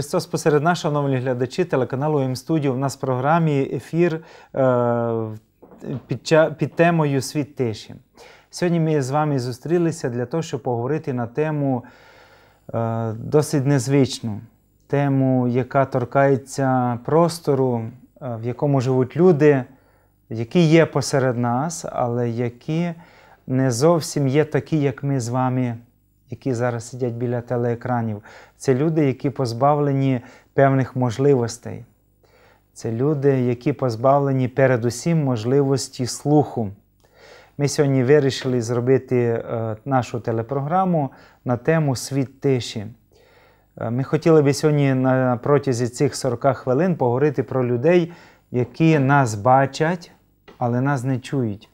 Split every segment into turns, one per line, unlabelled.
Христос посеред нас, шановні глядачі телеканалу М-студіо. У нас в програмі ефір е, під під темою Світ тиші. Сьогодні ми з вами зустрілися для того, щоб поговорити на тему е, досить незвичну, тему, яка торкається простору, е, в якому живуть люди, які є посеред нас, але які не зовсім є такі, як ми з вами які зараз сидять біля телеекранів, це люди, які позбавлені певних можливостей. Це люди, які позбавлені передусім можливості слуху. Ми сьогодні вирішили зробити е, нашу телепрограму на тему Світ тиші. Е, ми хотіли би сьогодні на протязі цих 40 хвилин поговорити про людей, які нас бачать, але нас не чують.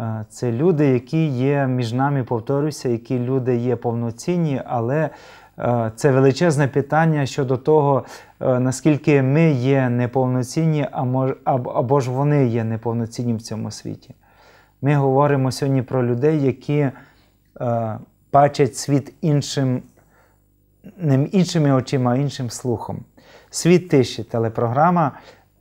Е, це люди, які є між нами, повторюся, які люди є повноцінні, але е, це величезне питання щодо того, е, наскільки ми є неповноцінні, або ж вони є неповноцінні в цьому світі. Ми говоримо сьогодні про людей, які бачать світ іншим, не іншими очима, а іншим слухом. Світ тиші, телепрограма.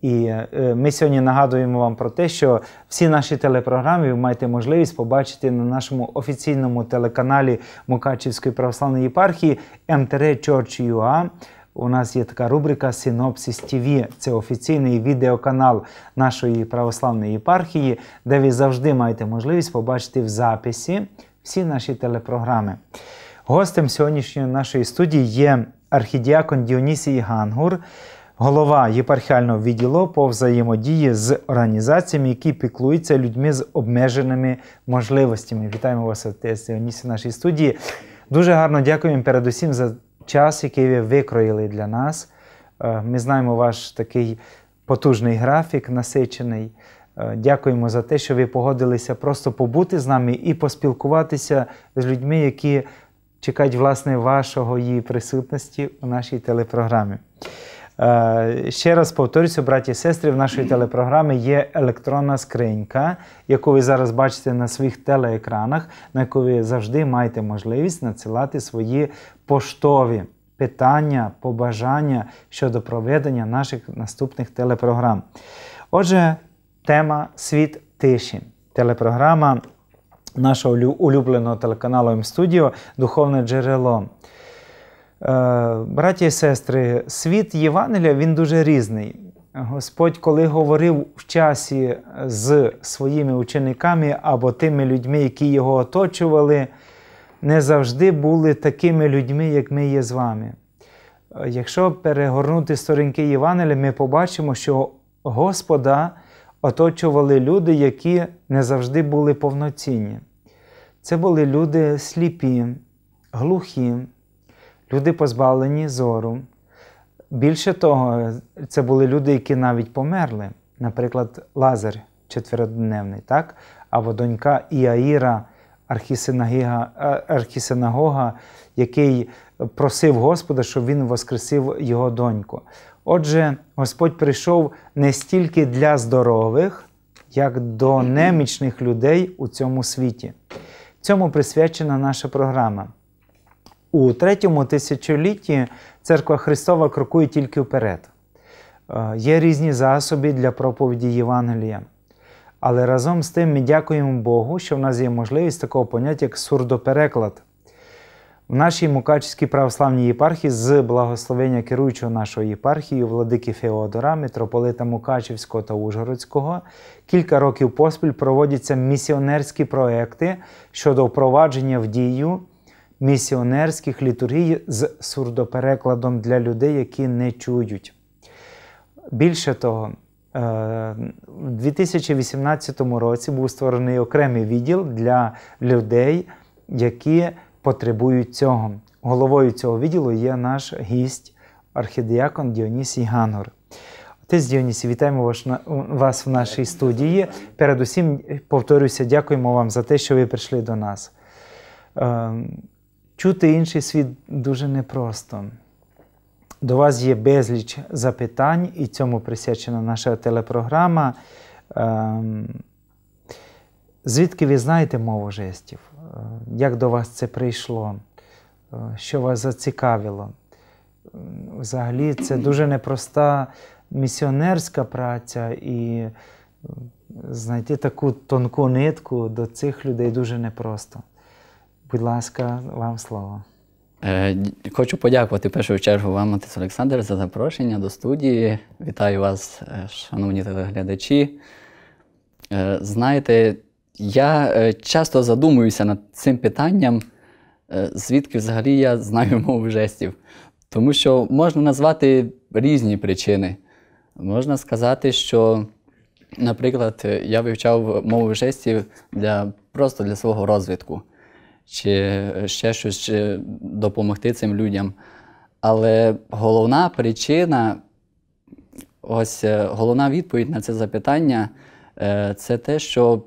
І е, ми сьогодні нагадуємо вам про те, що всі наші телепрограми ви маєте можливість побачити на нашому офіційному телеканалі Мукачівської православної єпархії mtrchurch.ua. У нас є така рубрика Синопсис ТВ. Це офіційний відеоканал нашої православної єпархії, де ви завжди маєте можливість побачити в записі всі наші телепрограми. Гостем сьогоднішньої нашої студії є архідіакон Діонісій Гангур голова єпархіального відділу по взаємодії з організаціями, які піклуються людьми з обмеженими можливостями. Вітаємо вас, в Леонісі, в нашій студії. Дуже гарно дякуємо передусім за час, який ви викроїли для нас. Е, ми знаємо ваш такий потужний графік, насичений. Е, дякуємо за те, що ви погодилися просто побути з нами і поспілкуватися з людьми, які чекають власне вашого її присутності у нашій телепрограмі. Е, ще раз повторюся, браті і сестри, в нашої телепрограмі є електронна скринька, яку ви зараз бачите на своїх телеекранах, на яку ви завжди маєте можливість надсилати свої поштові питання, побажання щодо проведення наших наступних телепрограм. Отже, тема Світ тиші. Телепрограма нашого улюбленого телеканалу М-студіо Духовне джерело. Е, браті і сестри, світ Євангелія він дуже різний. Господь, коли говорив в часі з своїми учениками або тими людьми, які його оточували, не завжди були такими людьми, як ми є з вами. Якщо перегорнути сторінки Євангелія, ми побачимо, що Господа оточували люди, які не завжди були повноцінні. Це були люди сліпі, глухі люди позбавлені зору. Більше того, це були люди, які навіть померли. Наприклад, Лазар четверодневний, так? або донька Іаїра, архісинагога, е, архісинагога, який просив Господа, щоб він воскресив його доньку. Отже, Господь прийшов не стільки для здорових, як до немічних людей у цьому світі. Цьому присвячена наша програма. У третьому тисячолітті церква Христова крокує тільки вперед. Е, є різні засоби для проповіді Євангелія. Але разом з тим ми дякуємо Богу, що в нас є можливість такого поняття, як сурдопереклад. В нашій Мукачівській православній єпархії з благословення керуючого нашої єпархії, владики Феодора, митрополита Мукачівського та Ужгородського, кілька років поспіль проводяться місіонерські проекти щодо впровадження в дію місіонерських літургій з сурдоперекладом для людей, які не чують. Більше того, е, в 2018 році був створений окремий відділ для людей, які потребують цього. Головою цього відділу є наш гість, архідіакон Діонісій Гангор. з Діонісі, вітаємо вас в нашій студії. Передусім, повторюся, дякуємо вам за те, що ви прийшли до нас. Ем, Чути інший світ дуже непросто. До вас є безліч запитань, і цьому присвячена наша телепрограма. Ем, звідки ви знаєте мову жестів? Е, як до вас це прийшло? Е, що вас зацікавило? Ем, взагалі, це дуже непроста місіонерська праця, і е, знайти таку тонку нитку до цих людей дуже непросто. Будь ласка, вам слово.
Е, хочу подякувати в першу чергу вам, Матис Олександр, за запрошення до студії. Вітаю вас, е, шановні телеглядачі. Е, знаєте, я часто задумуюся над цим питанням, звідки взагалі я знаю мову жестів. Тому що можна назвати різні причини. Можна сказати, що, наприклад, я вивчав мову жестів для, просто для свого розвитку чи е, ще щось чи допомогти цим людям. Але головна причина, ось е, головна відповідь на це запитання е, це те, що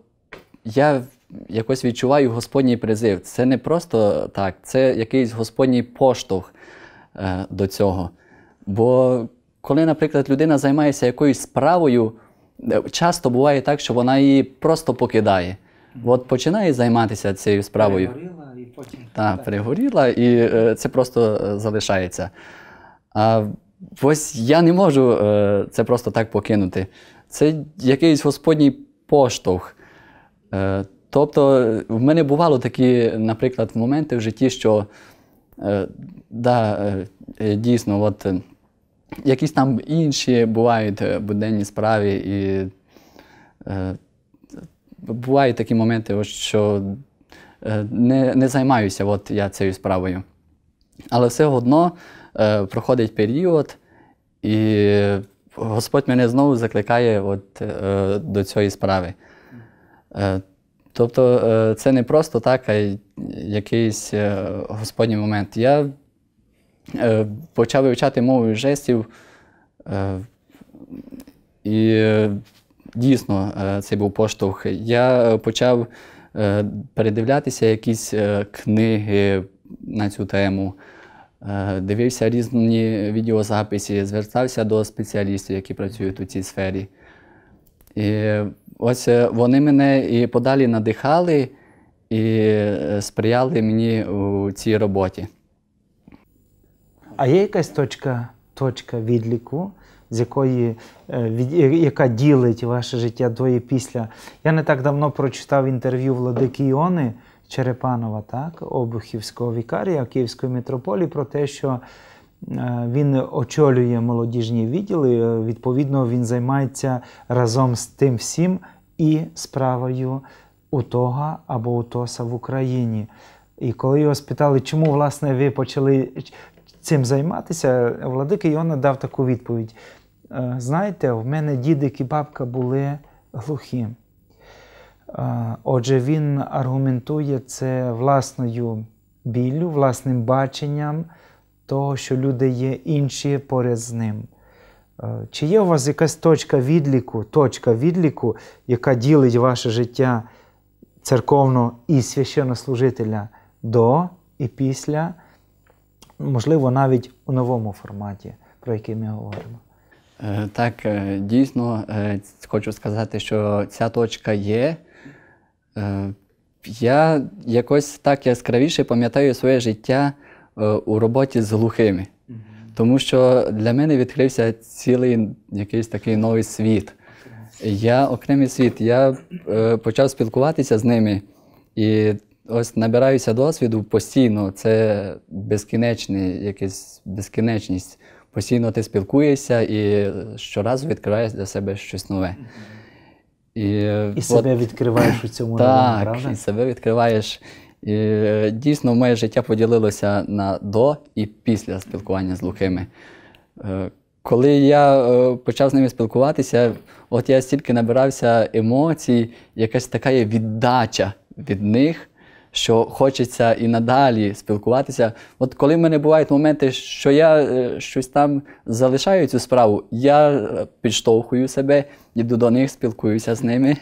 я якось відчуваю Господній призив. Це не просто так, це якийсь Господній поштовх до цього. Бо коли, наприклад, людина займається якоюсь справою, часто буває так, що вона її просто покидає. От починає займатися цією справою. Перегоріла і потім. Так, так. перегоріла, і е, це просто е, залишається. А ось я не можу е, це просто так покинути. Це якийсь господній поштовх. Тобто, в мене бувало такі, наприклад, моменти в житті, що да, дійсно, от якісь там інші бувають буденні справи. і бувають такі моменти, що е, не не займаюся от я цією справою. Але все одно е, проходить період, і Господь мене знову закликає от, е, до цієї справи. Тобто це не просто так, а якийсь господній момент. Я почав вивчати мову жестів і дійсно е, це був поштовх. Я е, почав е, передивлятися якісь книги на цю тему. Дивився різні відеозаписи, звертався до спеціалістів, які працюють у цій сфері. І Ось вони мене і подалі надихали і сприяли мені у цій роботі.
А є якась точка точка відліку, з якої е, е, яка ділить ваше життя до і після. Я не так давно прочитав інтерв'ю владики Іони Черепанова, так, обухівського вікарія Київської митрополії, про те, що е, він очолює молодіжні відділи. Відповідно, він займається разом з тим всім і справою УТОГа або УТОСа в Україні. І коли його спитали, чому власне ви почали цим займатися, владика Іона дав таку відповідь: Е, знаєте, в мене дідик і бабка були глухі. Е, отже, він аргументує це власною біллю, власним баченням того, що люди є інші поряд з ним. Е, чи є у вас якась точка відліку, точка відліку, яка ділить ваше життя церковно і священнослужителя до і після, можливо, навіть у новому форматі, про
який ми говоримо? Е, так, е, дійсно е, хочу сказати, що ця точка є. Я якось так яскравіше пам'ятаю своє життя у роботі з глухими, тому що для мене відкрився цілий якийсь такий новий світ. Я окремий світ, я почав спілкуватися з ними і ось набираюся досвіду постійно. Це безкінечний, якась безкінечність постійно ти спілкуєшся і щоразу відкриваєш для себе щось нове. І і от, себе відкриваєш у цьому Так, правда? і себе відкриваєш. І е, Дійсно, моє життя поділилося на до і після спілкування з глухими. Е, коли я е, почав з ними спілкуватися, от я стільки набирався емоцій, якась така віддача від них що хочеться і надалі спілкуватися. От коли в мене бувають моменти, що я е, щось там залишаю цю справу, я е, підштовхую себе, іду до них, спілкуюся з ними.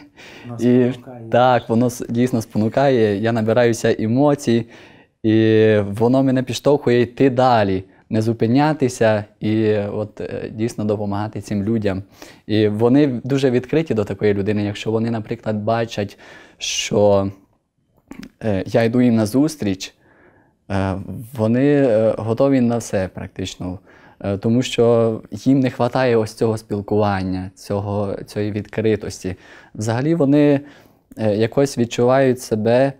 і Так, воно дійсно спонукає. Я набираюся емоцій, і воно мене підштовхує йти далі. Не зупинятися і от е, дійсно допомагати цим людям. І вони дуже відкриті до такої людини, якщо вони, наприклад, бачать, що Е, я йду їм на зустріч, е, вони е, готові на все практично. Тому що їм не вистачає ось цього спілкування, цього, цієї відкритості. Взагалі вони якось відчувають себе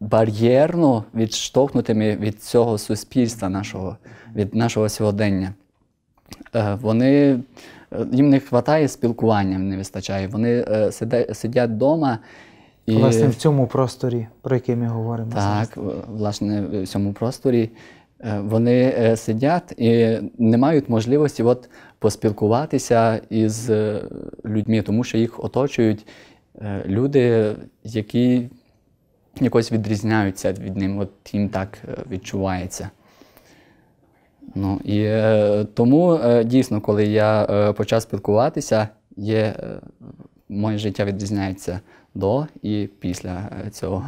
бар'єрно відштовхнутими від цього суспільства, нашого, від нашого сьогодення. Вони, Їм не вистачає спілкування, не вистачає. Вони сидять вдома і... Власне, в
цьому просторі,
про який ми говоримо. Так, зараз. власне, в цьому просторі е, вони е, сидять і не мають можливості от поспілкуватися із е, людьми, тому що їх оточують люди, які якось відрізняються від ним, от їм так відчувається. Ну, і Тому дійсно, коли я почав спілкуватися, є, моє життя відрізняється до і після е, цього.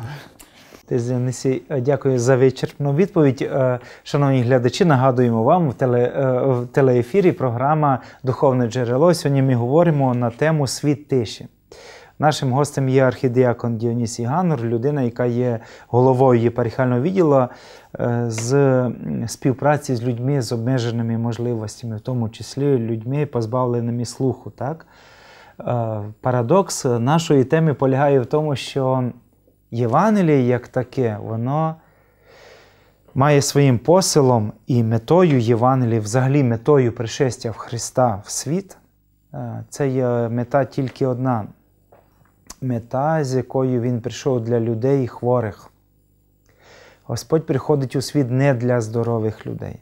Несі, е, дякую за вичерпну відповідь. Е, шановні глядачі, нагадуємо вам в теле в телеефірі програма Духовне джерело. Сьогодні ми говоримо на тему світ тиші. Нашим гостем є архідіакон Діонісій Ганур, людина, яка є головою єпархіального відділу з співпраці з людьми з обмеженими можливостями, в тому числі людьми, позбавленими слуху. так? Е, парадокс нашої теми полягає в тому, що Євангеліє як таке, воно має своїм посилом і метою Євангелії, взагалі метою пришестя в Христа в світ. Е, це є мета тільки одна. Мета, з якою Він прийшов для людей хворих. Господь приходить у світ не для здорових людей.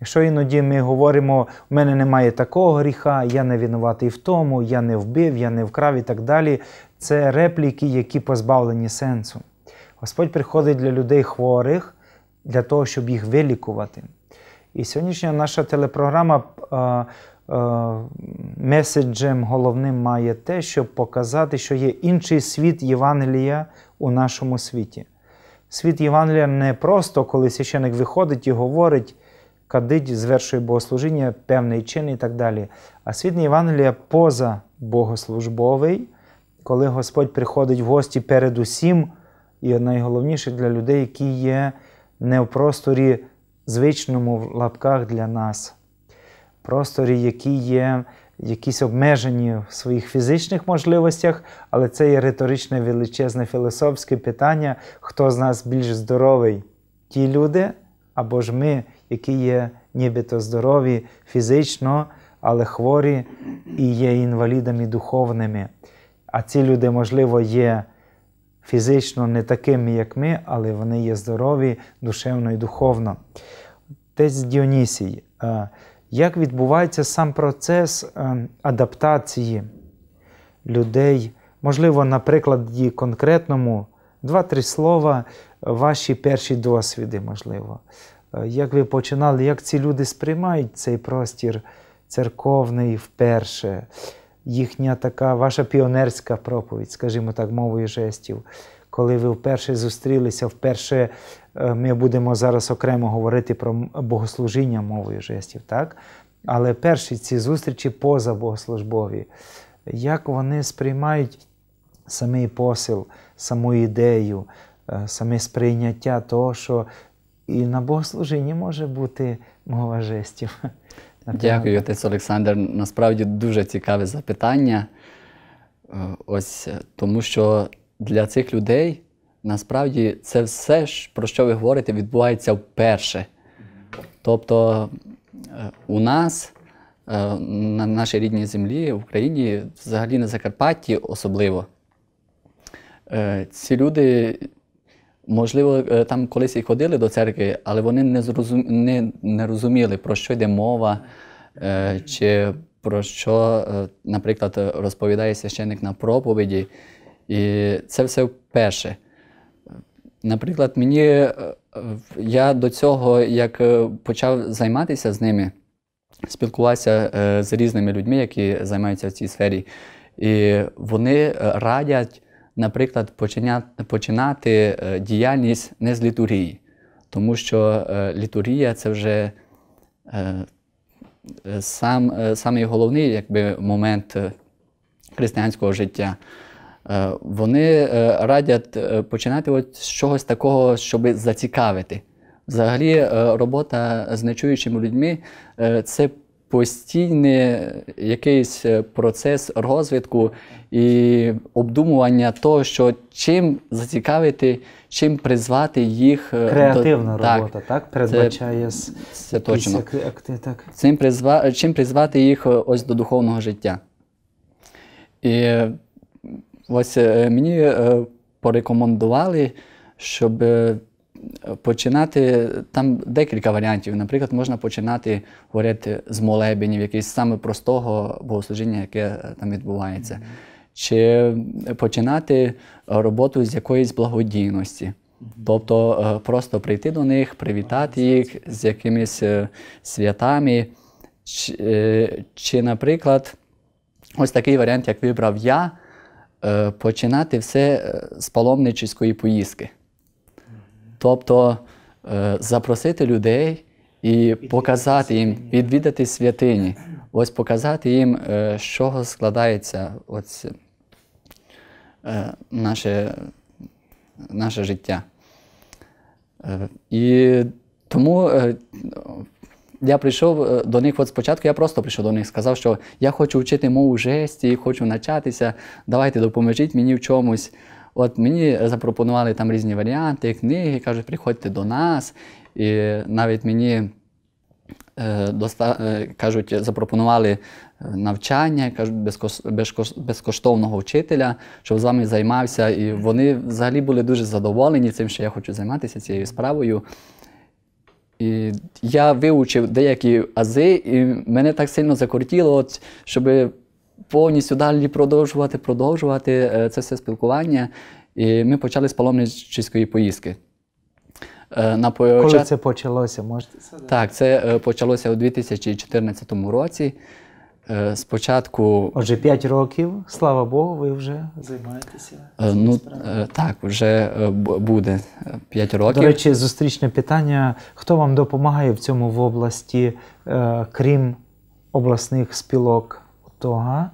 Якщо іноді ми говоримо, в мене немає такого гріха, я не винуватий в тому, я не вбив, я не вкрав і так далі, це репліки, які позбавлені сенсу. Господь приходить для людей хворих, для того, щоб їх вилікувати. І сьогоднішня наша телепрограма е, е, меседжем головним має те, щоб показати, що є інший світ Євангелія у нашому світі. Світ Євангелія не просто коли священик виходить і говорить кадить, звершує богослужіння, певний чин і так далі. А світне Євангеліє поза богослужбовий, коли Господь приходить в гості перед усім, і найголовніше для людей, які є не в просторі звичному в лапках для нас, В просторі, які є. Якісь обмежені в своїх фізичних можливостях, але це є риторичне величезне філософське питання, хто з нас більш здоровий, ті люди або ж ми, які є нібито здорові фізично, але хворі і є інвалідами духовними. А ці люди, можливо, є фізично не такими, як ми, але вони є здорові душевно і духовно. Тець Діонісій, е, як відбувається сам процес е, адаптації людей? Можливо, наприклад, прикладі конкретному, два-три слова, ваші перші досвіди, можливо. Е, як ви починали, як ці люди сприймають цей простір церковний вперше? Їхня така ваша піонерська проповідь, скажімо так, мовою жестів. Коли ви вперше зустрілися, вперше е, ми будемо зараз окремо говорити про богослужіння мовою жестів, так? Але перші ці зустрічі поза богослужбові, як вони сприймають самий посил, саму ідею, е, саме сприйняття того, що і на богослужінні може бути мова жестів.
Дякую, отець Олександр. Насправді дуже цікаве запитання. Е, ось е, тому, що для цих людей насправді це все, про що ви говорите, відбувається вперше. Тобто е, у нас на нашій рідній землі, в Україні, взагалі на Закарпатті особливо, ці люди Можливо, е, там колись і ходили до церкви, але вони не зрозум... не, не розуміли, про що йде мова, е, чи про що, е, наприклад, розповідає священик на проповіді. І це все вперше. Наприклад, мені я до цього, як почав займатися з ними, спілкувався з різними людьми, які займаються в цій сфері, і вони радять наприклад, починати е, діяльність не з літурії. тому що е, літургія це вже е, сам, самий головний якби, момент християнського життя. Вони радять починати от з чогось такого, щоб зацікавити. Взагалі, робота з нечуючими людьми це постійний якийсь е, процес розвитку і обдумування того, що чим зацікавити, чим призвати їх е, креативна до... робота, так, так? передбачає це, це точно. Акти, так. Цим призва... чим призвати їх е, ось до духовного життя. І ось мені порекомендували, щоб Починати там декілька варіантів. Наприклад, можна починати говорити з молебенів, якийсь саме простого богослужіння, яке там відбувається, mm -hmm. чи починати роботу з якоїсь благодійності, тобто е, просто прийти до них, привітати їх з якимись е, святами, чи, е, чи, наприклад, ось такий варіант, як вибрав я, починати все з паломничеської поїздки. Тобто е, запросити людей і показати їм, відвідати святині, ось показати їм, з е, чого складається ось е, наше наше життя. І тому я прийшов до них от спочатку, я просто прийшов до них, сказав, що я хочу вчити мову жесті, хочу навчатися, давайте допоможіть мені в чомусь. От мені запропонували там різні варіанти, книги, кажуть, приходьте до нас. І навіть мені е, е, кажуть, запропонували е, навчання, кажуть, безкоштовного вчителя, щоб з вами займався. І вони взагалі були дуже задоволені цим, що я хочу займатися цією справою. І Я вивчив деякі ази, і мене так сильно закортіло, от, щоб повністю далі продовжувати, продовжувати е, це все спілкування. І ми почали з паломничської поїздки. Е, на Коли це
почалося, можете сказати?
Так, це е, почалося у 2014 році. Спочатку. Отже, 5 років, слава Богу, ви вже займаєтеся. Ну, Так, вже буде 5 років. До речі, зустрічне
питання: хто вам допомагає в цьому в області, крім обласних спілок? того е,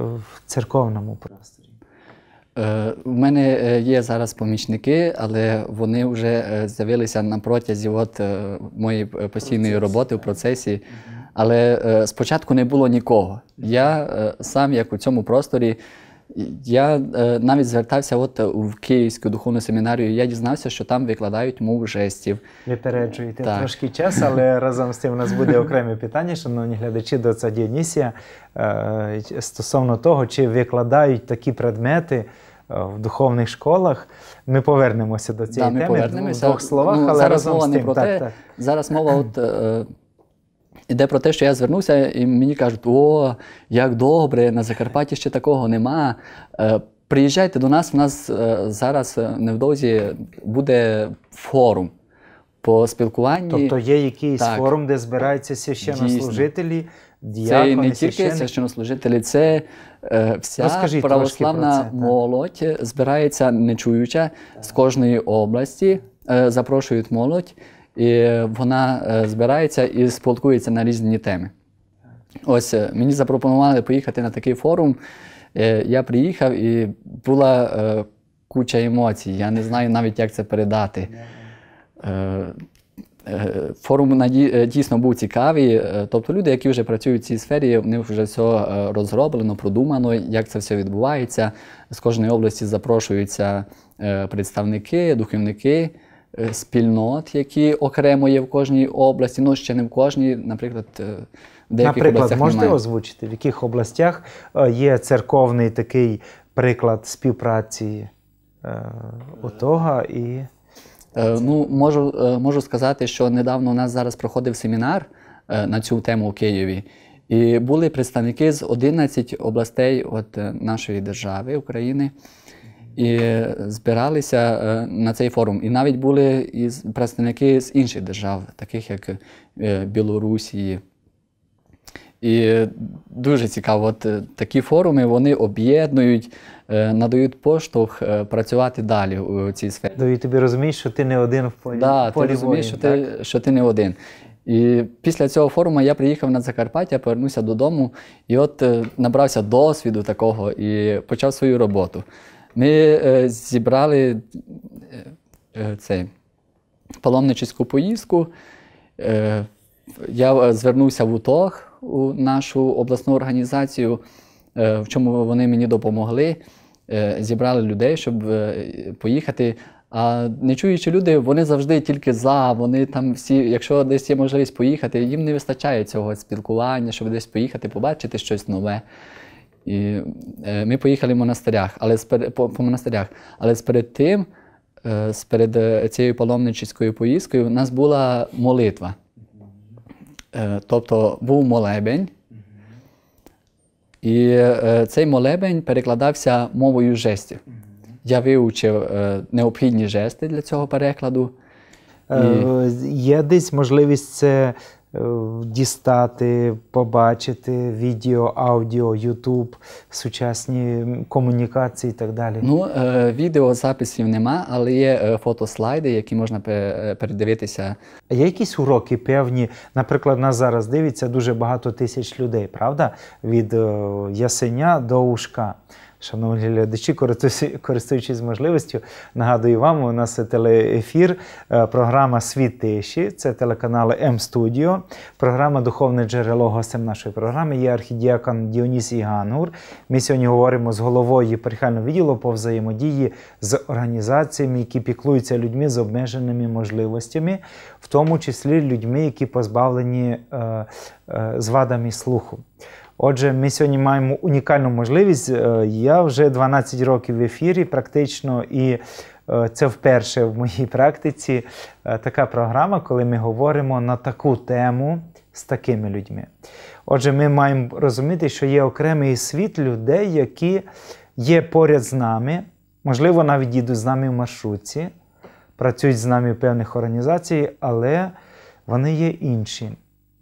в церковному
просторі? Е, у мене е, є зараз помічники, але вони вже з'явилися на протязі от моєї постійної роботи в процесі. Але спочатку не було нікого. Я сам, як у цьому просторі, я е, навіть звертався от е, в Київську духовну семінарію. Я дізнався, що там викладають мову жестів.
Випереджуєте трошки час, але разом з тим у нас буде окреме питання, шановні глядачі, до ця Діонісія е, стосовно того, чи викладають такі предмети. Е, в духовних школах ми повернемося до цієї да, ми теми повернемося. в двох словах, ну, але зараз разом мова з тим. не про так, те. Так.
Зараз мова от е, Іде про те, що я звернувся, і мені кажуть, о, як добре, на Закарпатті ще такого нема. Е, приїжджайте до нас, у нас е, зараз е, невдовзі буде форум по спілкуванню. Тобто є якийсь так. форум,
де збираються священнослужителі,
діякони, Це не тільки священнослужителі, це вся Розкажіть православна це, молодь збирається нечуюча з кожної області, запрошують молодь. І вона е, збирається і спілкується на різні теми. Ось е, мені запропонували поїхати на такий форум. Е, я приїхав і була куча емоцій. Я не знаю навіть, як це передати. Форум дійсно був цікавий. Тобто люди, які вже працюють в цій сфері, в них вже все розроблено, продумано, як це все відбувається. З кожної області запрошуються представники, духовники. Е, спільнот, які окремо є в кожній області, ну ще не в кожній, наприклад, е, в деяких Наприклад, областях можете немає.
озвучити, в яких областях е, є церковний такий
приклад співпраці отога і. Ну, Можу можу сказати, що недавно у нас зараз проходив семінар на цю тему у Києві, і були представники з 11 областей от нашої держави України і збиралися е, на цей форум. І навіть були і представники з інших держав, таких як е, Білорусі. І дуже цікаво, от е, такі форуми вони об'єднують, надають поштовх працювати далі у цій сфері. Ну і тобі розумієш, що ти не один в полі. Да, полі ти розумієш, воїн, що так? ти що ти не один. І після цього форуму я приїхав на Закарпаття, повернувся додому і от набрався досвіду такого і почав свою роботу. Ми е, зібрали е, е, цей, паломничеську поїздку. Е, Я е, звернувся в УТОГ, у нашу обласну організацію, е, в чому вони мені допомогли. Е, зібрали людей, щоб е, поїхати. А не чуючи люди, вони завжди тільки за, вони там всі, якщо десь є можливість поїхати, їм не вистачає цього спілкування, щоб десь поїхати, побачити щось нове. І е, Ми поїхали в монастирях, але по, по монастирях. Але перед тим, е, перед е, цією паломничівською поїздкою, у нас була молитва. Тобто був молебень. І цей молебень перекладався мовою жестів. Я вивчив необхідні жести для цього перекладу. І... Є десь можливість це Е, дістати,
побачити відео, аудіо, Ютуб, сучасні комунікації і так далі. Ну,
е, відео записів нема, але є е, фотослайди, які можна передивитися. Є якісь уроки певні, наприклад, нас зараз дивиться
дуже багато тисяч людей, правда? Від Ясеня до Ушка. Шановні глядачі, користуючись можливістю, нагадую вам, у нас телеефір, е, програма Світ тиші, це телеканал М-студіо, програма Духовне джерело гостем нашої програми є архідіакон Діонісій Гангур. Ми сьогодні говоримо з головою єпархіального відділу по взаємодії з організаціями, які піклуються людьми з обмеженими можливостями, в тому числі людьми, які позбавлені е, е з вадами слуху. Отже, ми сьогодні маємо унікальну можливість. Е, я вже 12 років в ефірі, практично, і е, це вперше в моїй практиці е, така програма, коли ми говоримо на таку тему з такими людьми. Отже, ми маємо розуміти, що є окремий світ людей, які є поряд з нами, можливо, навіть їдуть з нами в маршрутці, працюють з нами в певних організаціях, але вони є інші.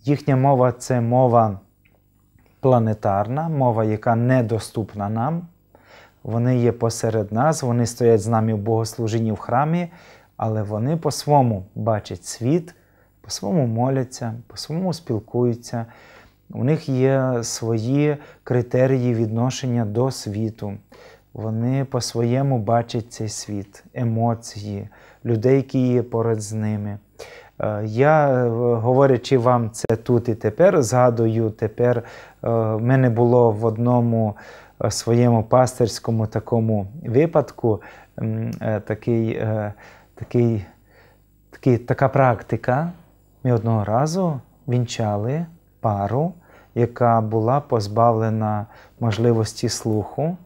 Їхня мова це мова планетарна, мова, яка недоступна нам. Вони є посеред нас, вони стоять з нами в богослуженні в храмі, але вони по-своєму бачать світ, по-своєму моляться, по-своєму спілкуються. У них є свої критерії відношення до світу. Вони по-своєму бачать цей світ, емоції, людей, які є поряд з ними. Е, я, е, говорячи вам це тут і тепер, згадую, тепер е, в мене було в одному своєму пастирському такому випадку такий, такий, такий, така практика. Ми одного разу вінчали пару, яка була позбавлена можливості слуху.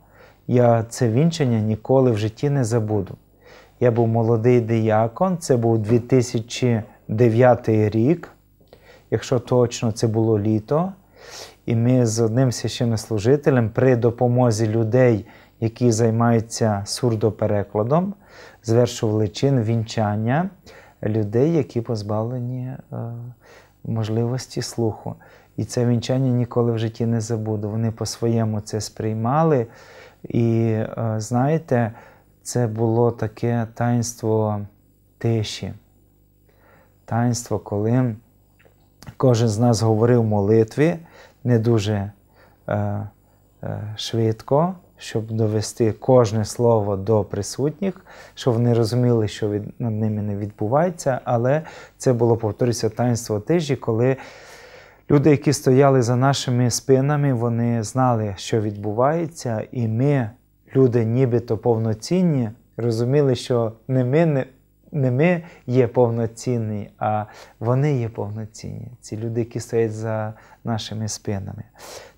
Я це вінчення ніколи в житті не забуду. Я був молодий диякон, це був 2000 Дев'ятий рік, якщо точно це було літо. І ми з одним священнослужителем при допомозі людей, які займаються сурдоперекладом, звершували чин вінчання людей, які позбавлені е, можливості слуху. І це вінчання ніколи в житті не забуду. Вони по-своєму це сприймали. І е, знаєте, це було таке таїнство тиші таїнство, коли кожен з нас говорив молитві не дуже е, е, швидко, щоб довести кожне слово до присутніх, щоб вони розуміли, що від, над ними не відбувається, але це було повторюється таїнство тижі, коли. Люди, які стояли за нашими спинами, вони знали, що відбувається, і ми, люди, нібито повноцінні, розуміли, що не ми не не ми є повноцінні, а вони є повноцінні. Ці люди, які стоять за нашими спинами.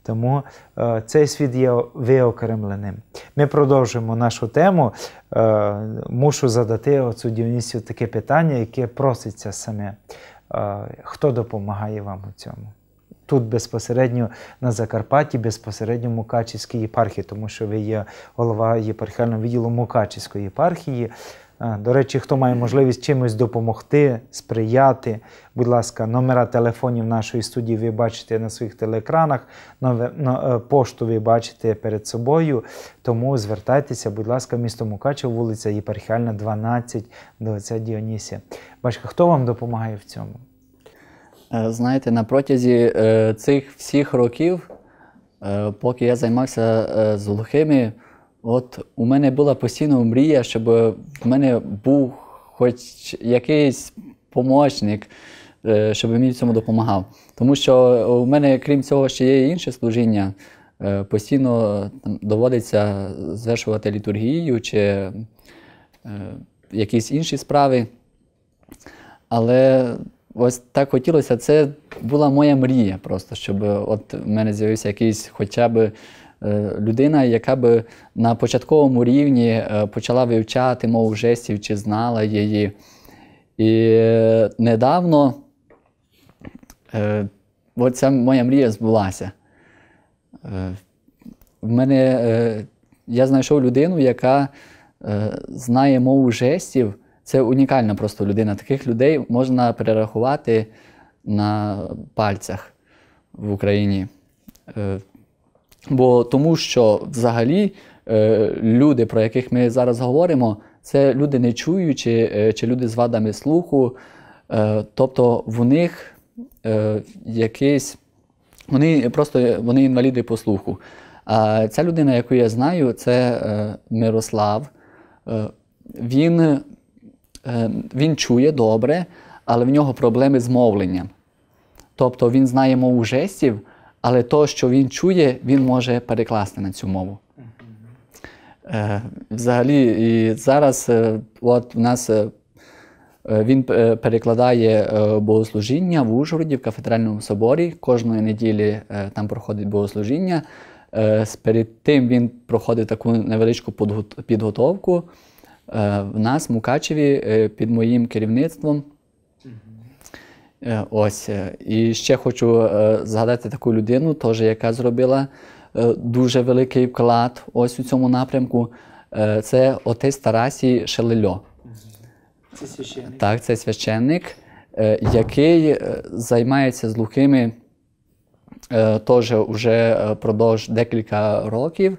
Тому е, цей світ є виокремленим. Ми продовжуємо нашу тему. Е, мушу задати оцю Діонісію таке питання, яке проситься саме. Е, хто допомагає вам у цьому? Тут безпосередньо на Закарпатті, безпосередньо в Мукачівській єпархії, тому що ви є голова єпархіального відділу Мукачівської єпархії. Е, до речі, хто має можливість чимось допомогти, сприяти, будь ласка, номера телефонів нашої студії ви бачите на своїх телеекранах, е, пошту ви бачите перед собою. Тому звертайтеся, будь ласка, місто Мукачево, вулиця Єпархіальна, 12 до отця Діонісія. Бачка, хто вам допомагає в цьому?
Е, знаєте, на протязі цих всіх років, поки я займався з глухими. От у мене була постійно мрія, щоб в мене був хоч якийсь помічник, е, щоб мені в цьому допомагав. Тому що у мене, крім цього, ще є інше служіння. Е, постійно там, доводиться звершувати літургію чи е, якісь інші справи. Але ось так хотілося, це була моя мрія просто, щоб от в мене з'явився якийсь хоча б Е, людина, яка би на початковому рівні е, почала вивчати мову жестів чи знала її. І недавно е, ця моя мрія збулася. В мене я знайшов людину, яка знає мову жестів. Це унікальна просто людина. Таких людей можна перерахувати на пальцях в Україні. Бо тому що взагалі е, люди, про яких ми зараз говоримо, це люди не чуючі е, чи люди з вадами слуху, е, тобто в них якийсь, вони просто вони інваліди по слуху. А ця людина, яку я знаю, це Мирослав. Він, Він чує добре, але в нього проблеми з мовленням. Тобто він знає мову жестів але то, що він чує, він може перекласти на цю мову. Е, взагалі, і зараз е, от в нас е, він перекладає богослужіння в Ужгороді в кафедральному соборі. Кожної неділі там проходить богослужіння. Перед тим він проходить таку невеличку підготовку. В нас, в Мукачеві, під моїм керівництвом. Е, ось. Е. І ще хочу е, згадати таку людину, теж, яка зробила дуже великий вклад ось у цьому напрямку. Це отець Тарасій Шелельо. Це священник. Так, це священник, який займається з глухими теж вже продовж декілька років.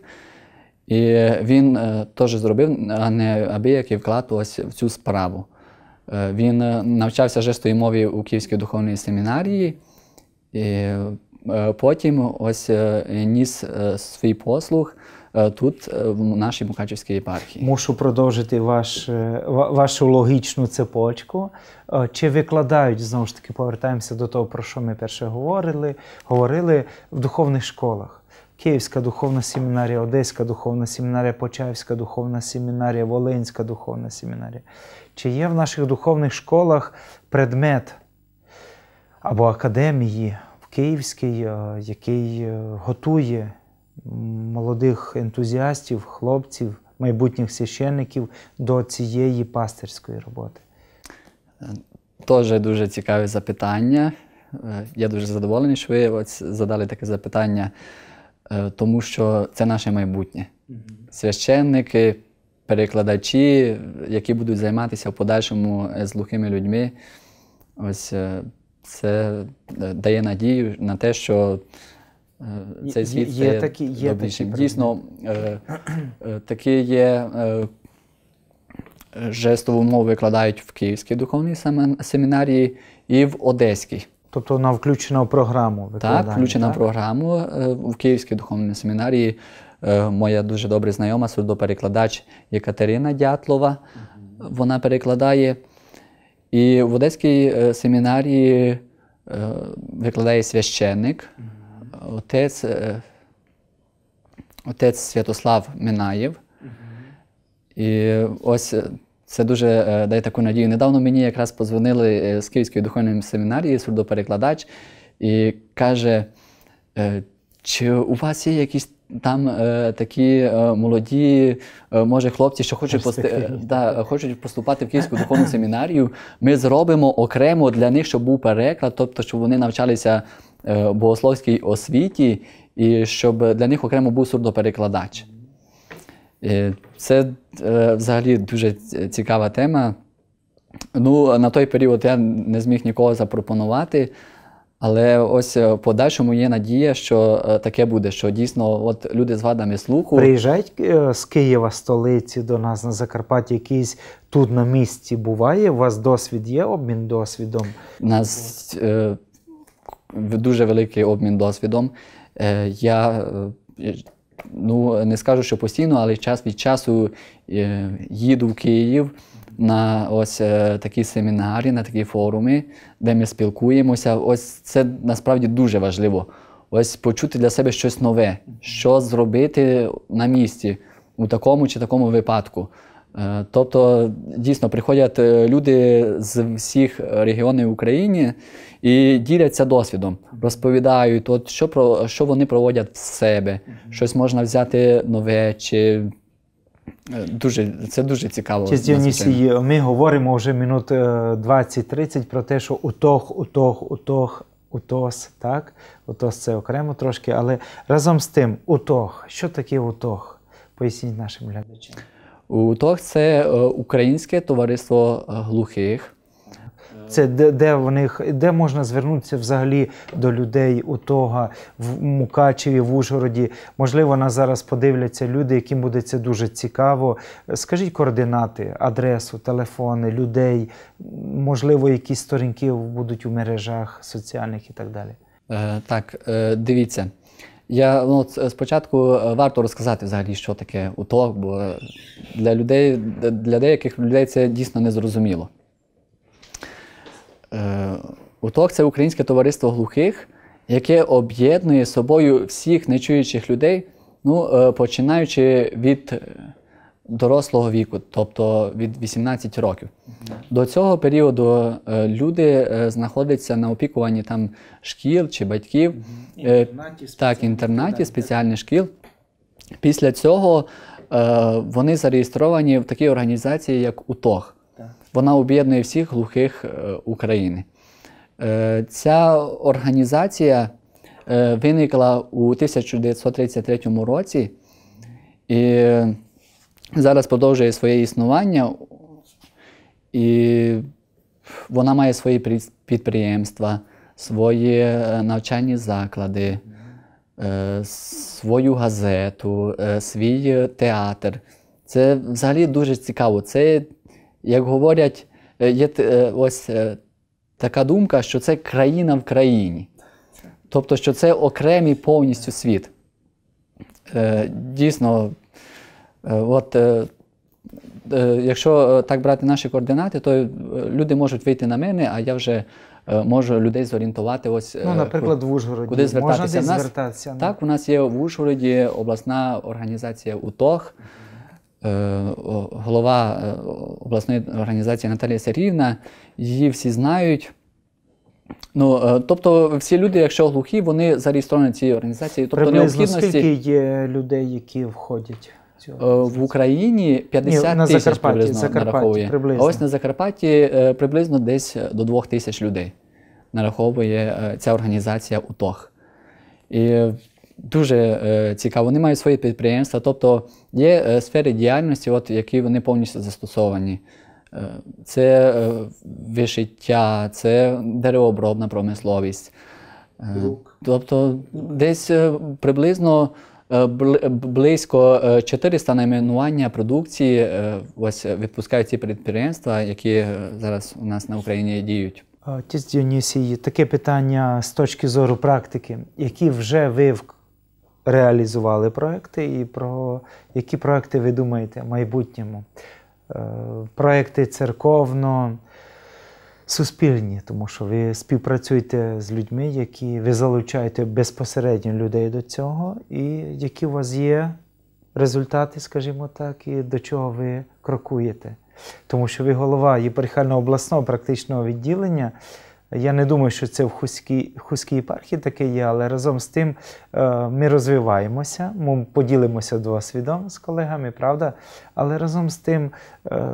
І він теж зробив неабиякий вклад ось в цю справу. Е, він е, навчався жестовій мові у Київській духовній семінарії. І е, Потім ось ніс свій послуг тут, в нашій Мукачівській єпархії.
Мушу продовжити ваш, вашу логічну цепочку. Чи викладають, знову ж таки, повертаємося до того, про що ми перше говорили, говорили в духовних школах. Київська духовна семінарія, Одеська духовна семінарія, Почаївська духовна семінарія, Волинська духовна семінарія. Чи є в наших духовних школах предмет або академії в Київській, е, який е, готує молодих ентузіастів, хлопців, майбутніх священників до цієї пастирської роботи?
Тоже дуже цікаве запитання. Е, я дуже задоволений, що ви задали таке запитання. Е, тому що це наше майбутнє. Священники, перекладачі, які будуть займатися в подальшому е, з глухими людьми. Ось е, це дає надію на те, що цей світ є, є такі, є Такі Дійсно, такі є жестову мову викладають в Київській духовній семінарії і в Одеській. Тобто вона включена в програму? Так, включена так? в програму е, в Київській духовній семінарії. Е, моя дуже добра знайома, судоперекладач Єкатерина Дятлова. Вона перекладає. І в Одеській е, семінарії викладає священник, отець отець Святослав Минаєв. І ось це дуже е, дає таку надію. Недавно мені якраз позвонили е, з Київської духовної семінарії, сурдоперекладач, і каже, е, чи у вас є якісь там такі молоді, може, хлопці, що хочуть пости... да, хочуть поступати в Київську духовну семінарію. Ми зробимо окремо для них, щоб був переклад, тобто, щоб вони навчалися богословській освіті, і щоб для них окремо був сурдоперекладач. Е, це е, взагалі дуже цікава тема. Ну, На той період я не зміг нікого запропонувати, але ось е, в подальшому є надія, що таке буде, що дійсно от люди з вадами слуху. Приїжджають
з Києва, столиці до нас на Закарпаття, якийсь тут на місці буває. У вас досвід є, обмін досвідом?
У нас е, дуже великий обмін досвідом. Е, я ну не скажу, що постійно, але час від часу е, їду в Київ на ось е, такі семінари, на такі форуми, де ми спілкуємося. Ось це насправді дуже важливо. Ось почути для себе щось нове, що зробити на місці у такому чи такому випадку. Е, тобто, дійсно, приходять люди з всіх регіонів України і діляться досвідом, розповідають, от що про що вони проводять в себе, щось можна взяти нове. чи е, Дуже Це дуже цікаво. Чи з
ми говоримо вже минут 20-30 е, про те, що утох, утох, утох, утос. так? Утос це окремо трошки, але разом з тим, утох. Що таке утох? Поясніть нашим глядачам.
Утох це е, українське товариство глухих.
Це де де в них де можна звернутися взагалі до людей у того в Мукачеві, в Ужгороді. Можливо, нас зараз подивляться люди, яким буде це дуже цікаво. Скажіть координати, адресу, телефони, людей, можливо, якісь сторінки будуть у мережах соціальних і так далі.
Е, Так, е, дивіться. Я ну, е, спочатку е, варто розказати взагалі, що таке УТО, бо для людей, для деяких людей це дійсно незрозуміло. Е, УТОК це Українське товариство глухих, яке об'єднує собою всіх нечуючих людей, ну, е, починаючи від е, дорослого віку, тобто від 18 років. До цього періоду люди знаходяться на опікуванні там шкіл чи батьків, інтернаті, так, інтернатів, спеціальних шкіл. Після цього вони зареєстровані в такій організації, як УТОГ вона об'єднує всіх глухих е, України. Е, ця організація е, виникла у 1933 році і зараз продовжує своє існування, і вона має свої підприємства, свої навчальні заклади, свою газету, свій театр. Це взагалі дуже цікаво. Це як говорять, е, є е, ось е, така думка, що це країна в країні. Тобто, що це окремий повністю світ. Дійсно, от, якщо так брати наші координати, то люди можуть вийти на мене, а я вже можу людей зорієнтувати. ось Ну, наприклад, в Ужгороді. Куди звертатися? Можна десь звертатися. Ну. Так, у нас є в Ужгороді обласна організація УТОГ. Е, голова е, обласної організації Наталія Сергіївна, її всі знають. Ну, е, Тобто, всі люди, якщо глухі, вони зареєстровані цією організацією. Тобто Приблизно необхідності... скільки
є людей, які входять?
В Україні 50 Ні, тисяч приблизно Закарпатті, нараховує. Приблизно. А ось на Закарпатті приблизно десь до 2 тисяч людей нараховує ця організація УТОГ. І дуже е, цікаво. Вони мають свої підприємства, тобто є е, сфери діяльності, от, які вони повністю застосовані. Е, це вишиття, це деревообробна промисловість. Лук. Тобто десь приблизно близько 400 найменування продукції ось відпускають ці підприємства, які зараз у нас на Україні діють.
Отець Діонісій, таке питання з точки зору практики, які вже ви реалізували проекти, і про які проекти ви думаєте в майбутньому? Е, проекти церковно. Суспільні, тому що ви співпрацюєте з людьми, які ви залучаєте безпосередньо людей до цього, і які у вас є результати, скажімо так, і до чого ви крокуєте. Тому що ви голова єпархіально обласного практичного відділення, я не думаю, що це в Хуській Хуській єпархії таке є, але разом з тим е, ми розвиваємося, ми поділимося досвідом з колегами, правда? Але разом з тим, е,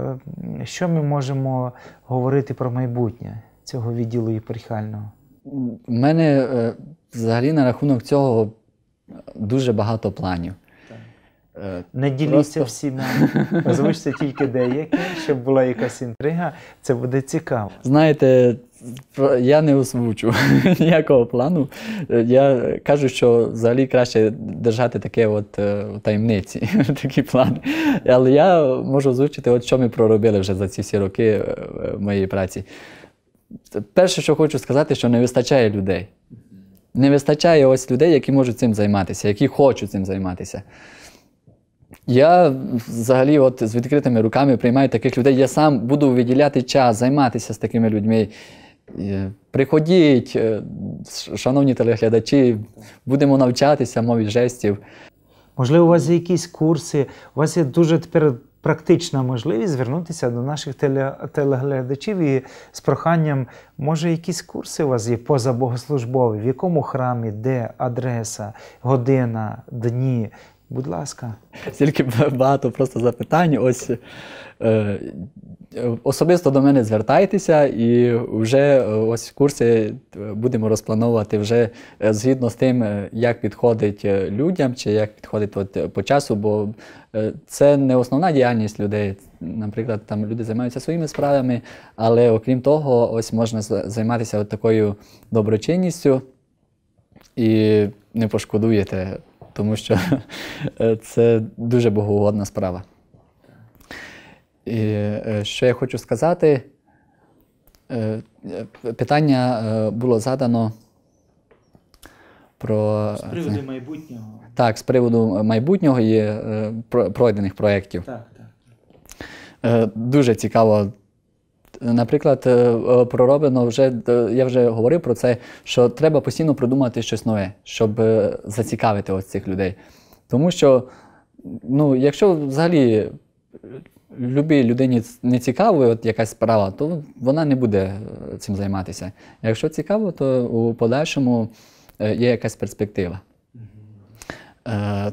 що ми можемо говорити про майбутнє цього
відділу єпархіального? У мене е, взагалі на рахунок цього дуже багато планів. Не діліться Просто... всіма, озвучте тільки деякі, щоб була якась інтрига, це буде цікаво. Знаєте, я не озвучу ніякого плану. Я кажу, що взагалі краще держати таке от е, таємниці, такі плани. Але я можу озвучити, от що ми проробили вже за ці всі роки е, моєї праці. Перше, що хочу сказати, що не вистачає людей. Не вистачає ось людей, які можуть цим займатися, які хочуть цим займатися. Я взагалі от з відкритими руками приймаю таких людей. Я сам буду виділяти час, займатися з такими людьми. Приходіть, е, шановні телеглядачі, будемо навчатися мові жестів. Можливо, у вас є якісь курси, у вас є
дуже тепер практична можливість звернутися до наших теле... телеглядачів і з проханням, може, якісь курси у вас є позабогослужбові, в якому храмі, де
адреса, година,
дні, Будь ласка,
стільки багато просто запитань. Ось е, особисто до мене звертайтеся, і вже е, ось курси е, будемо розплановувати вже е, згідно з тим, як підходить людям чи як підходить от по часу, бо це не основна діяльність людей. Наприклад, там люди займаються своїми справами, але окрім того, ось можна займатися от такою доброчинністю і не пошкодуєте тому що е, це дуже богоугодна справа. І е, Що я хочу сказати, е, питання було задано про. З приводу майбутнього. Так, з приводу майбутнього і пройдених проєктів. Так, так. Дуже цікаво. Наприклад, е, е, пророблено вже я вже говорив про це, що треба постійно придумати щось нове, щоб е, зацікавити ось цих людей. Тому що, ну, якщо взагалі любій людині не цікаво, от якась справа, то вона не буде цим займатися. Якщо цікаво, то у подальшому є якась перспектива.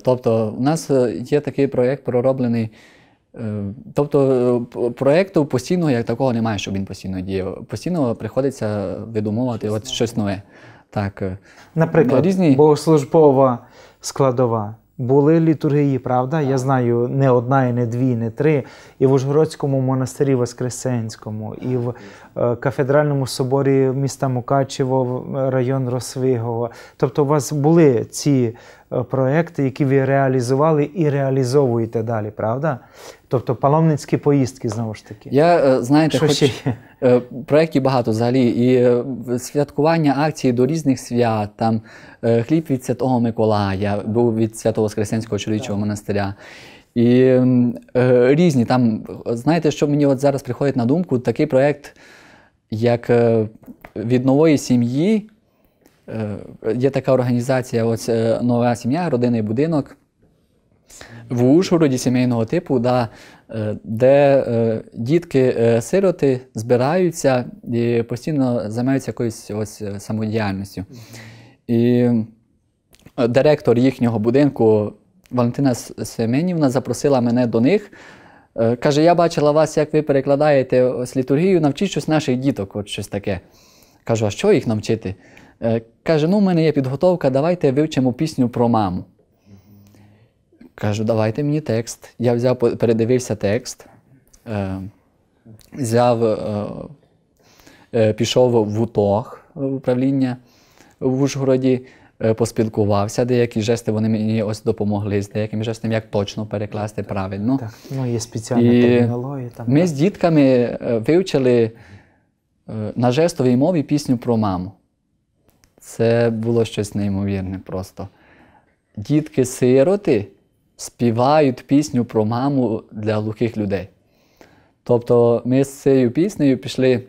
Тобто, у нас є такий проєкт пророблений. Е, тобто е, проєкту постійно як такого немає, щоб він постійно діяв. Постійно приходиться видумувати от щось нове. Так. Е.
Наприклад, Різні... богослужбова складова. Були літургії, правда? Я знаю не одна, і не дві, і не три. І в Ужгородському монастирі Воскресенському, і в е, кафедральному соборі міста Мукачево, е, район Росвигова. Тобто, у вас були ці е, проекти, які ви реалізували і реалізовуєте далі, правда? Тобто паломницькі поїздки знову ж таки.
Я знаєте, Що хоч... ще є? Е, проєктів багато взагалі. І е, святкування акції до різних свят, там е, хліб від Святого Миколая, був від Святого Воскресенського чоловічого монастиря. І е, різні там, знаєте, що мені от зараз приходить на думку, такий проєкт, як е, від нової сім'ї. Е, Є така організація, ось е, нова сім'я, родинний будинок. В Ужгороді сімейного типу, да, е, де е, дітки-сироти е, збираються і постійно займаються якоюсь ось самодіяльністю. І директор їхнього будинку Валентина Семенівна запросила мене до них. каже: Я бачила вас, як ви перекладаєте ось літургію, навчіть щось наших діток, от щось таке. Кажу, а що їх навчити? каже, ну, в мене є підготовка, давайте вивчимо пісню про маму. Кажу, давайте мені текст. Я взяв, передивився текст, е, взяв, е, е пішов в УТОГ е, в управління в Ужгороді, е, поспілкувався. Деякі жести вони мені ось допомогли з деякими жестами, як точно перекласти правильно. Так, ну є спеціальні термінології. Ми так. з дітками е, вивчили на жестовій мові пісню про маму. Це було щось неймовірне просто. Дітки-сироти співають пісню про маму для глухих людей. Тобто ми з цією піснею пішли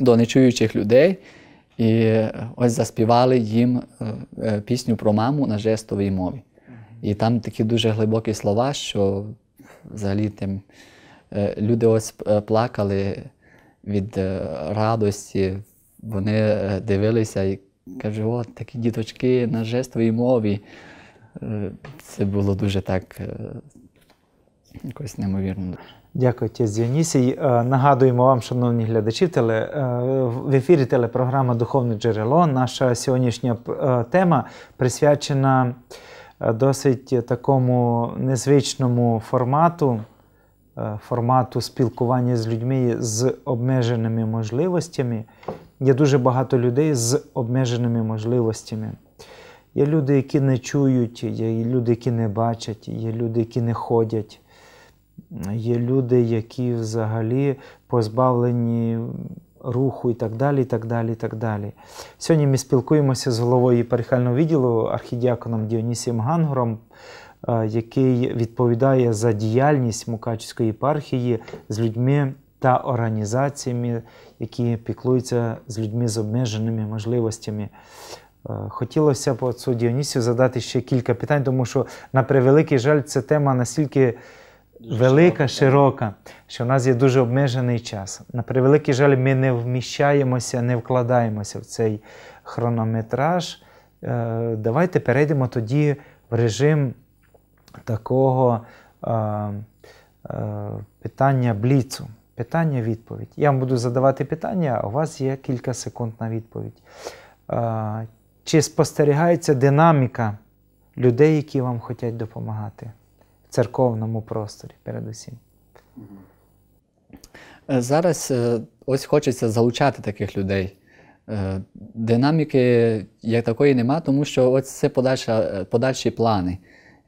до нечуючих людей і е, ось заспівали їм е, е, пісню про маму на жестовій мові. І там такі дуже глибокі слова, що взагалі тим люди ось плакали від радості, вони дивилися і кажуть, от такі діточки на жестовій мові. Це було дуже так е, якось неймовірно.
Дякую, Тєць Діонісій. Е, нагадуємо вам, шановні глядачі, теле, е, в ефірі телепрограма Духовне джерело. Наша сьогоднішня тема присвячена досить такому незвичному формату, формату спілкування з людьми з обмеженими можливостями. Є дуже багато людей з обмеженими можливостями. Є люди, які не чують, є люди, які не бачать, є люди, які не ходять, є люди, які взагалі позбавлені руху і так далі. і так далі, і так далі, Сьогодні ми спілкуємося з головою єпархіального відділу, архідіаконом Діонісієм Гангором, е, який відповідає за діяльність Мукачівської єпархії з людьми. Та організаціями, які піклуються з людьми з обмеженими можливостями. Е, хотілося б отцу Діонісію задати ще кілька питань, тому що, на превеликий жаль, ця тема настільки велика, широка, що в нас є дуже обмежений час. На превеликий жаль, ми не вміщаємося, не вкладаємося в цей хронометраж. Е, давайте перейдемо тоді в режим такого е, питання бліцу. Питання відповідь. Я вам буду задавати питання, а у вас є кілька секунд на відповідь. Чи спостерігається динаміка людей, які вам хочуть допомагати в церковному просторі
передусім? Е, зараз е, ось хочеться залучати таких людей. Е, динаміки як такої нема, тому що ось це подальші плани.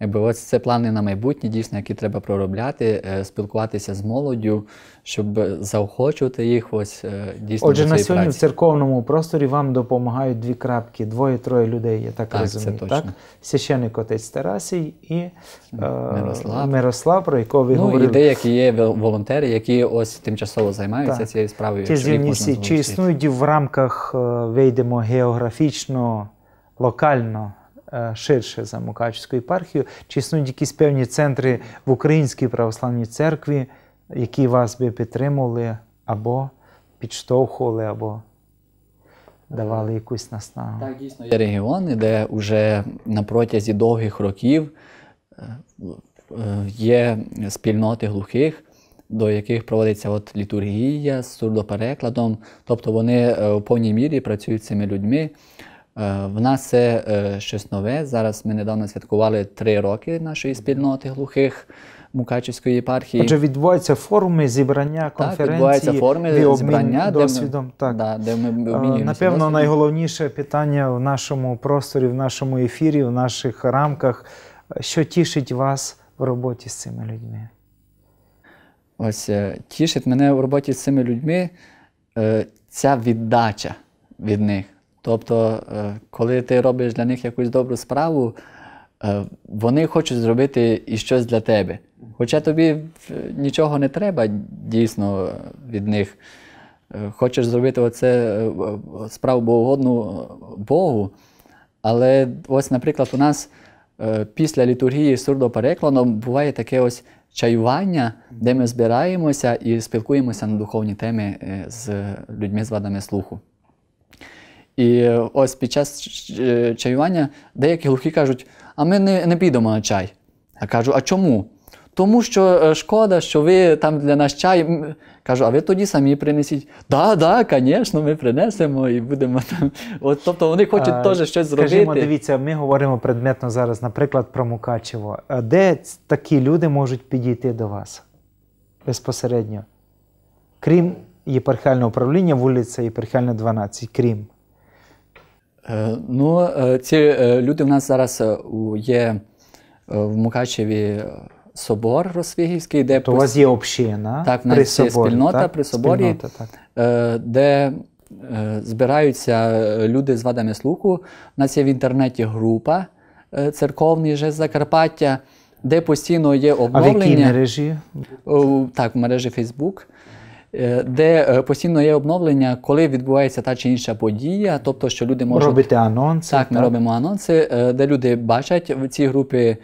Якби ось це плани на майбутнє, дійсно, які треба проробляти, е, спілкуватися з молоддю, щоб заохочувати їх. Ось е, дійсно. Отже, на сьогодні праці.
в церковному просторі вам допомагають дві крапки, двоє-троє людей, я так, так розумію. Це так?
Священник отець Тарасій і е, Мирослав, Мирослав, про якого ви ну, говорили. Ну, і деякі є волонтери, які ось тимчасово займаються так. цією справою. Ті звільнівці, чи
існують в рамках е, вийдемо географічно, локально? Е, ширше за Мукачівську єпархію? Чи існують якісь певні центри в Українській православній церкві, які вас би підтримували або підштовхували, або давали якусь наснагу?
Так, дійсно є регіони, де вже на протязі довгих років е, є спільноти глухих. До яких проводиться от літургія з сурдоперекладом, тобто вони в е, повній мірі працюють з цими людьми. Е, в нас це е, щось нове. Зараз ми недавно святкували три роки нашої спільноти глухих Мукачівської єпархії. Отже, відбуваються форуми зібрання конференції, Так, відбуваються форуми зібрання досвідом. Де ми, так. Да, де ми е, Напевно, досвідом.
найголовніше питання в нашому просторі, в нашому ефірі, в наших рамках. Що тішить вас в роботі з цими людьми?
Ось тішить мене в роботі з цими людьми ця віддача від них. Тобто, е, коли ти робиш для них якусь добру справу, е, вони хочуть зробити і щось для тебе. Хоча тобі нічого не треба дійсно від них. Е, хочеш зробити оце справу богоугодну Богу. Але ось, наприклад, у нас після літургії сурдоперекладу буває таке ось чаювання, де ми збираємося і спілкуємося на духовні теми з людьми з вадами слуху. І ось під час е, чаювання деякі глухі кажуть, а ми не не підемо на чай. Я кажу, а чому? Тому що е, шкода, що ви там для нас чай. Кажу, а ви тоді самі принесіть. Так, да, так, да, звісно, ми принесемо і будемо там. От, Тобто вони хочуть теж щось зробити. Скажімо, дивіться, ми говоримо
предметно зараз, наприклад, про Мукачево. Де такі люди можуть підійти до вас безпосередньо? Крім єпархіального управління, вулиця
Єпархіальна 12, крім. Е, ну, е, ці е, люди в нас зараз є в Мукачеві собор Росвігівський, де То тобто у вас є община. Так, в нас при соборі, є спільнота так? при соборі, спільнота, так. де збираються люди з вадами слуху. У нас є в інтернеті група церковний жест Закарпаття, де постійно є обновлення. А в якій мережі? Так, в мережі Facebook. Е, де е, постійно є обновлення, коли відбувається та чи інша подія, тобто що люди можуть робити
анонси. Так, ми так. робимо
анонси, е, де люди бачать в цій групі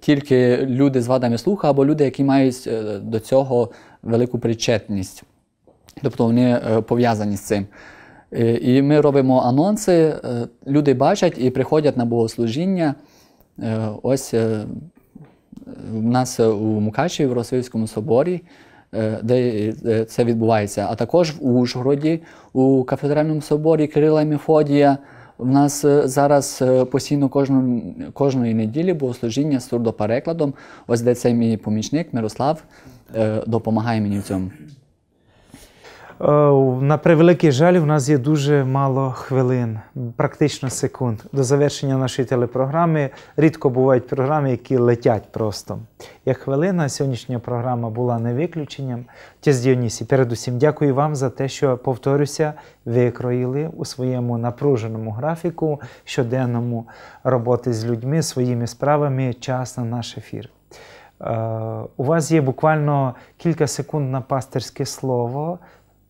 тільки люди з вадами слуха або люди, які мають до цього велику причетність, тобто вони пов'язані з цим. І ми робимо анонси, люди бачать і приходять на богослужіння. Ось в нас у Мукачі в Російському соборі. Е, де е, це відбувається. А також в Ужгороді, у кафедральному соборі Кирила і Мефодія. У нас е, зараз постійно кожну, кожної неділі богослужіння з сурдоперекладом. Ось де цей мій помічник Мирослав допомагає мені в цьому.
Е, на превеликий жаль, у нас є дуже мало хвилин, практично секунд. До завершення нашої телепрограми рідко бувають програми, які летять просто. Як хвилина, сьогоднішня програма була не виключенням. Тіз Діонісі, передусім, дякую вам за те, що повторюся, викроїли у своєму напруженому графіку, щоденному роботи з людьми, своїми справами, час на наш ефір. Е, у вас є буквально кілька секунд на пастерське слово.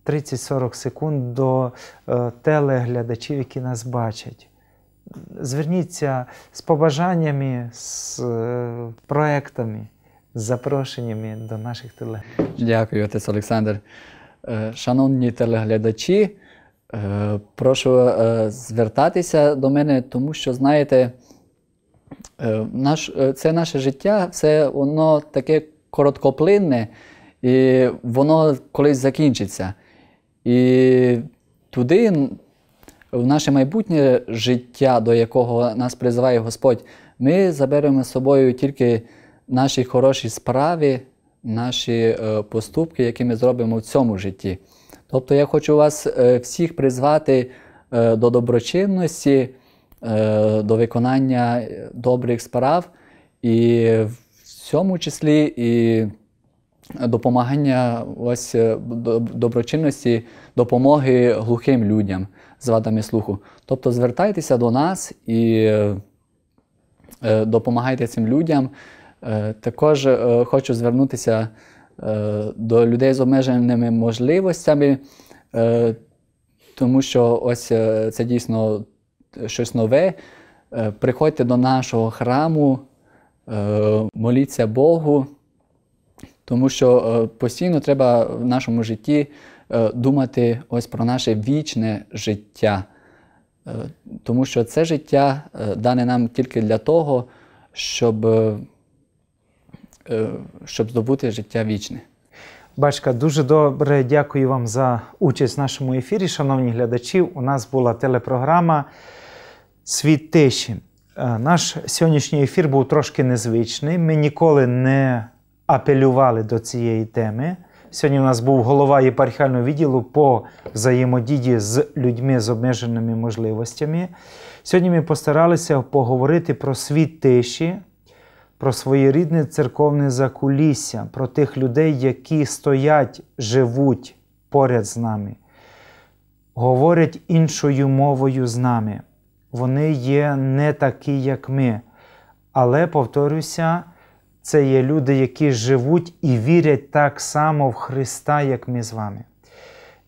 30-40 секунд до е, телеглядачів, які нас бачать. Зверніться з побажаннями, з е, проектами, з запрошеннями до наших телеглядачів.
Дякую, отець Олександр. Е, шановні телеглядачі, прошу звертатися до мене, тому що, знаєте, наш, це наше життя, все воно таке короткоплинне, і воно колись закінчиться. І туди, в наше майбутнє життя, до якого нас призиває Господь, ми заберемо з собою тільки наші хороші справи, наші е, поступки, які ми зробимо в цьому житті. Тобто я хочу вас е, всіх призвати е, до доброчинності, до виконання добрих справ, і в цьому числі і допомагання ось е, доброчинності, допомоги глухим людям з вадами слуху. Тобто звертайтеся до нас і е, допомагайте цим людям. Е, також хочу звернутися до людей з обмеженими можливостями, тому що ось це дійсно щось нове. Приходьте до нашого храму, моліться Богу. Тому що е, постійно треба в нашому житті е, думати ось про наше вічне життя. Е, тому що це життя дане нам тільки для того, щоб щоб здобути життя вічне.
Бачка, дуже добре дякую вам за участь в нашому ефірі. Шановні глядачі, у нас була телепрограма Світ тиші. Наш сьогоднішній ефір був трошки незвичний. Ми ніколи не апелювали до цієї теми. Сьогодні у нас був голова єпархіального відділу по взаємодії з людьми з обмеженими можливостями. Сьогодні ми постаралися поговорити про світ тиші, про своєрідне церковне закулісся, про тих людей, які стоять, живуть поряд з нами, говорять іншою мовою з нами. Вони є не такі, як ми. Але, повторюся, це є люди, які живуть і вірять так само в Христа, як ми з вами.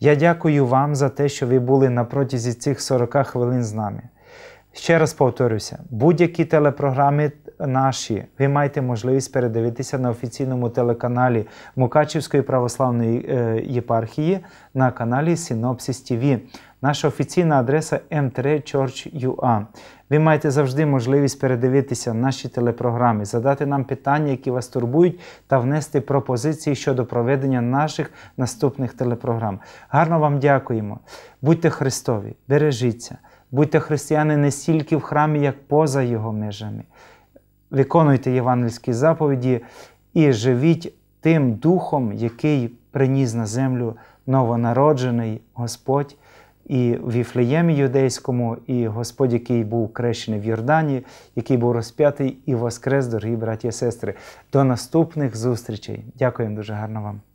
Я дякую вам за те, що ви були на протязі цих 40 хвилин з нами. Ще раз повторюся: будь-які телепрограми наші, ви маєте можливість передивитися на офіційному телеканалі Мукачівської православної е, єпархії на каналі Синопсис ТВ. Наша офіційна адреса m3church.ua. Ви маєте завжди можливість передивитися наші телепрограми, задати нам питання, які вас турбують, та внести пропозиції щодо проведення наших наступних телепрограм. Гарно вам дякуємо. Будьте Христові, бережіться, будьте християни не стільки в храмі, як поза його межами. Виконуйте євангельські заповіді і живіть тим духом, який приніс на землю новонароджений Господь і в Віфлеємі юдейському, і Господь, який був крещений в Йордані, який був розп'ятий і воскрес, дорогі браті і сестри. До наступних зустрічей. Дякуємо дуже гарно вам.